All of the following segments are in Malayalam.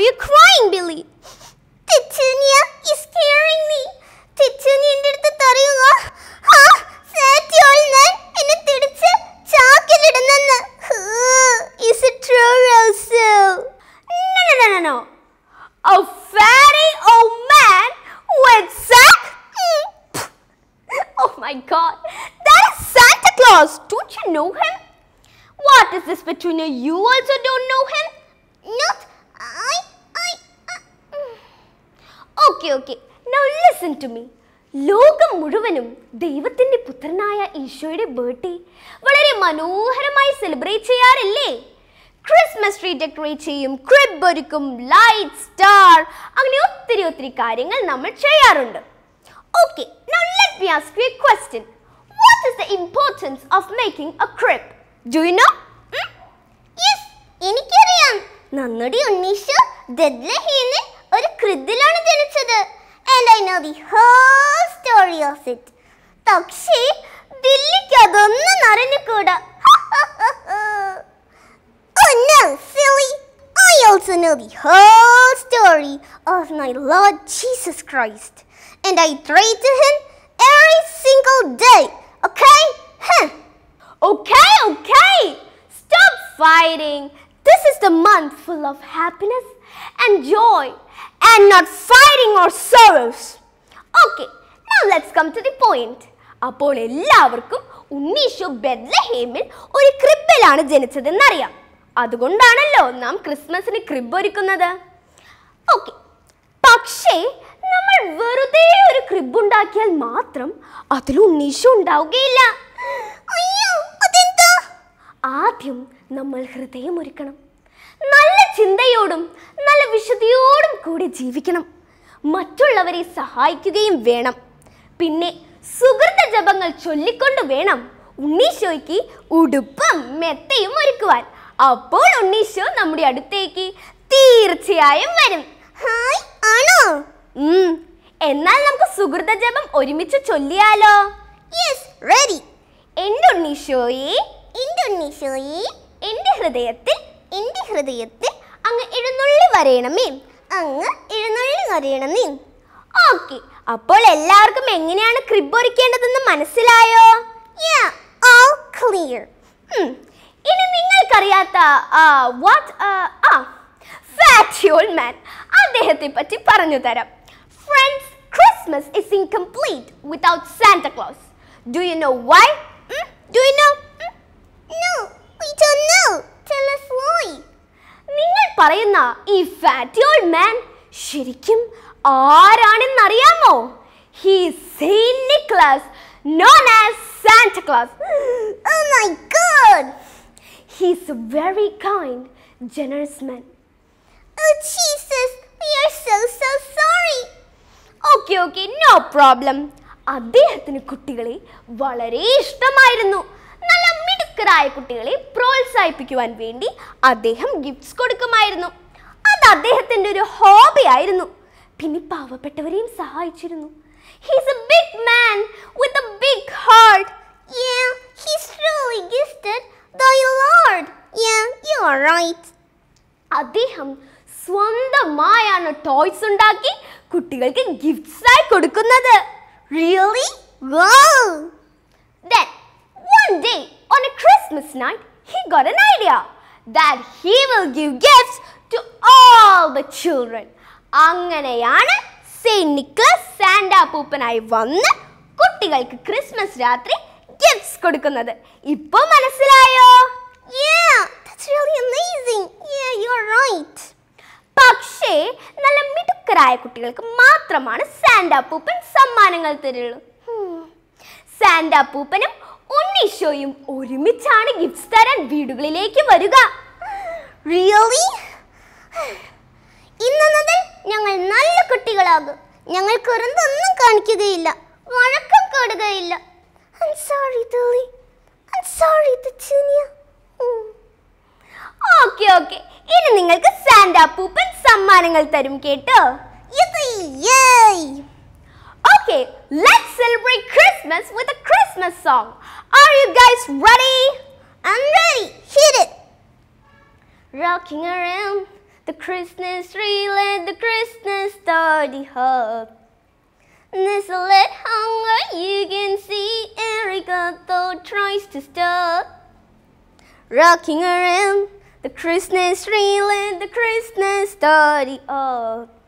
Are you crying, Billy? Titania is scaring me. Titania did Petunia എൻ്റെ അടുത്ത് തറിയുക ആ സാറ്റിയോൾ ഞാൻ എന്നെ തിരിച്ച് ചാക്കിലിടുന്നെന്ന് Is it true, Rosu? No, no, no, no, no. A very old man with sack? Oh my god, that is Santa Claus. Don't you know him? What is this, Petunia? You also don't know him? Not okay okay now listen to me ലോകം മുഴുവനും ദൈവത്തിൻ്റെ പുത്രനായ ഈശോയുടെ ബർത്ത്ഡേ വളരെ മനോഹരമായി സെലിബ്രേറ്റ് ചെയ്യാറില്ലേ ക്രിസ്മസ് ട്രീ ഡെക്കറേറ്റ് ചെയ്യും ക്രിബ് ഒരുക്കും ലൈറ്റ് സ്റ്റാർ അങ്ങനെ ഒത്തിരി ഒത്തിരി കാര്യങ്ങൾ നമ്മൾ ചെയ്യാറുണ്ട് okay now let me ask you a question what is the importance of making a crib do you know എനിക്കറിയാം നന്നടി ഉണ്ണീഷ് ദദ്ലഹീനെ ഒരു കൃതിലാണ് ജനിച്ചത് and I know the whole story of it പക്ഷേ ദില്ലിക്ക് അതൊന്നും അറിഞ്ഞുകൂടാ Oh no, silly! I also know the whole story of my Lord Jesus Christ. And I pray to him every single day, okay? Huh. Okay, okay! Stop fighting! This is the month full of happiness and joy and not fighting or sorrows. Okay, now let's come to the point. അപ്പോൾ എല്ലാവർക്കും ഉണ്ണീഷു ബെദ്ലഹേമിൽ ഒരു ക്രിബിലാണ് ജനിച്ചതെന്നറിയാം അതുകൊണ്ടാണല്ലോ നാം ക്രിസ്മസിന് ക്രിബ് ഒരുക്കുന്നത് ഓക്കെ പക്ഷേ നമ്മൾ വെറുതെ ഒരു ക്രിബ് ഉണ്ടാക്കിയാൽ മാത്രം അതിൽ ഉണ്ണീഷു ഉണ്ടാവുകയില്ല ആദ്യം നമ്മൾ ഹൃദയം ഒരുക്കണം നല്ല ചിന്തയോടും നല്ല വിശുദ്ധിയോടും കൂടി ജീവിക്കണം മറ്റുള്ളവരെ സഹായിക്കുകയും വേണം പിന്നെ സുഹൃത്ത ജപങ്ങൾ ചൊല്ലിക്കൊണ്ട് വേണം ഉണ്ണീശോയ്ക്ക് ഉടുപ്പും മെത്തയും ഒരുക്കുവാൻ അപ്പോൾ ഉണ്ണീശോ നമ്മുടെ അടുത്തേക്ക് തീർച്ചയായും വരും ഹായ് ആണോ എന്നാൽ നമുക്ക് സുഹൃത ജപം ഒരുമിച്ച് ചൊല്ലിയാലോ യെസ് റെഡി എൻ്റെ ഉണ്ണീശോയെ എൻ്റെ ഉണ്ണീശോയെ എൻ്റെ ഹൃദയത്തിൽ എൻ്റെ ഹൃദയത്തിൽ അങ്ങ് എഴുന്നള്ളി വരയണമേ അങ്ങ് എഴുന്നള്ളി വരയണമേ ഓക്കെ അപ്പോൾ എല്ലാവർക്കും എങ്ങനെയാണ് ക്രിബ് ഒരുക്കേണ്ടതെന്ന് മനസ്സിലായോ ക്ലിയർ ഇനി നിങ്ങൾക്കറിയാത്ത ആ അദ്ദേഹത്തെ പറ്റി പറഞ്ഞു തരാം friends Christmas is incomplete without Santa Claus do you know why do you know പറയുന്ന ഈ ഫാറ്റി ഓൾഡ് മാൻ ശരിക്കും ആരാണെന്ന് അറിയാമോ he Saint Nicholas known as Santa Claus. Oh my God He's a very kind, generous man oh Jesus we are so so sorry okay okay no problem അദ്ദേഹത്തിന് കുട്ടികളെ വളരെ ഇഷ്ടമായിരുന്നു ഷേക്കറായ കുട്ടികളെ പ്രോത്സാഹിപ്പിക്കുവാൻ വേണ്ടി അദ്ദേഹം ഗിഫ്റ്റ്സ് കൊടുക്കുമായിരുന്നു അത് അദ്ദേഹത്തിൻ്റെ ഒരു ഹോബി ആയിരുന്നു പിന്നെ പാവപ്പെട്ടവരെയും സഹായിച്ചിരുന്നു he's a big man with a big heart Yeah, he's truly gifted by Lord. Yeah, you are right അദ്ദേഹം സ്വന്തമായാണ് ടോയ്സ് ഉണ്ടാക്കി കുട്ടികൾക്ക് ഗിഫ്റ്റ്സ് ആയി കൊടുക്കുന്നത് really wow then one Christmas night, he got an idea that he will give gifts to all the children. അങ്ങനെയാണ് സെയിന്റ് നിക്ലസ് സാന്റാ പൂപ്പനായി വന്ന് കുട്ടികൾക്ക് ക്രിസ്മസ് രാത്രി ഗിഫ്റ്റ്സ് കൊടുക്കുന്നത് ഇപ്പൊ മനസ്സിലായോ പക്ഷേ നല്ല മിടുക്കരായ കുട്ടികൾക്ക് മാത്രമാണ് സാന്റാ പൂപ്പൻ സമ്മാനങ്ങൾ തരുള്ളൂ സാന്റാ hmm. പൂപ്പനും ഉണ്ണീഷോയും ഒരുമിച്ചാണ് ഗിഫ്റ്റ്സ് തരാൻ വീടുകളിലേക്ക് വരിക റിയലി ഇന്ന് മുതൽ ഞങ്ങൾ നല്ല കുട്ടികളാകും ഞങ്ങൾ കുറുന്തൊന്നും കാണിക്കുകയില്ല വഴക്കം കൂടുകയില്ല I'm sorry, Dolly. I'm sorry, Petunia. Okay okay ഇനി നിങ്ങൾക്ക് സാന്റാ പൂപ്പൻ സമ്മാനങ്ങൾ തരും കേട്ടോ okay celebrate Christmas with a Christmas song. Are you guys ready? I'm ready. Hit it. Rocking around the Christmas tree, let the Christmas story hop. Nestled at hunger, you can see though tries to stop. Rocking around the Christmas tree, let the Christmas story up.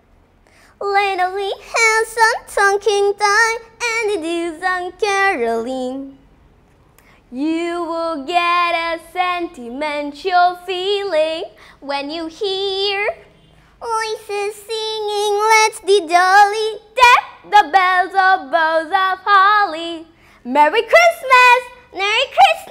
Lenny Hanson, talking time and it is on Caroline. You will get a sentimental feeling when you hear voices singing, let's the dolly, deck the bells of bows of holly. Merry Christmas! Merry Christmas!